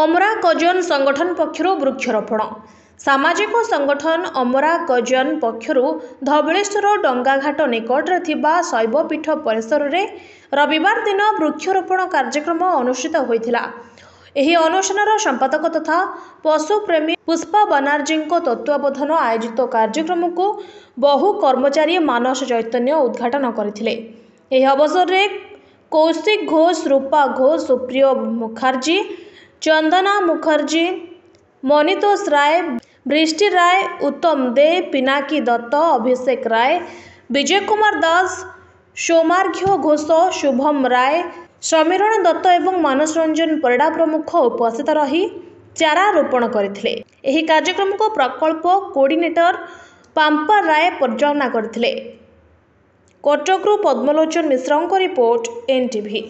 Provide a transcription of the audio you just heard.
Amra cousin ସଂଗଠନ ପକ୍ଷରୁ ବୃକ୍ଷରୋପଣ ସାମାଜିକ ସଂଗଠନ ଅମରା କଜନ ପକ୍ଷରୁ ଧବଳେଶ୍ୱର ଡଙ୍ଗାଘାଟ ନିକଟରେ ଥିବା ଶୈବପୀଠ ପରିସରରେ ରବିବାର ଦିନ ବୃକ୍ଷରୋପଣ କାର୍ଯ୍ୟକ୍ରମ ଅନୁଷ୍ଠିତ ହୋଇଥିଲା ଏହି ଅନୁଷ୍ଠାନର ସମ୍ପାଦକ ତଥା ପଶୁପ୍ରେମୀ ପୁଷ୍ପା ବାନାର୍ଜୀଙ୍କ ତତ୍ତ୍ୱାବଧାନ ଆୟୋଜିତ କାର୍ଯ୍ୟକ୍ରମକୁ ବହୁ କର୍ମଚାରୀ ମାନସ ଚୈତନ୍ୟ ଉଦ୍ଘାଟନ କରିଥିଲେ ଏହି ଅବସରରେ କୌଶିକ ଘୋଷ ରୂପା ଘୋଷ ସୁପ୍ରିୟ ମୁଖାର୍ଜୀ চন্দনা মুখার্জি মনিতোষ রায় বৃষ্টি রায় উত্তম দে পিনাকি দত্ত অভিষেক রায় বিজয় কুমার দাস সৌমার্ঘ্য ঘোষ শুভম রায় সমীরণ দত্ত এবং ମାନସ ରଞ୍ଜନ ପରିଡ଼ା ପ୍ରମୁଖ ଉପସ୍ଥିତ ରହି ଚାରା ରୋପଣ କରିଥିଲେ ଏହି କାର୍ଯ୍ୟକ୍ରମକୁ ପ୍ରକଳ୍ପ କୋର୍ଡିନେଟର ପାମ୍ପା ରାୟ ପରିଚାଳନା କରିଥିଲେ କଟକରୁ ପଦ୍ମଲୋଚନ ମିଶ୍ରଙ୍କ ରିପୋର୍ଟ ଏନ୍ଟିଭି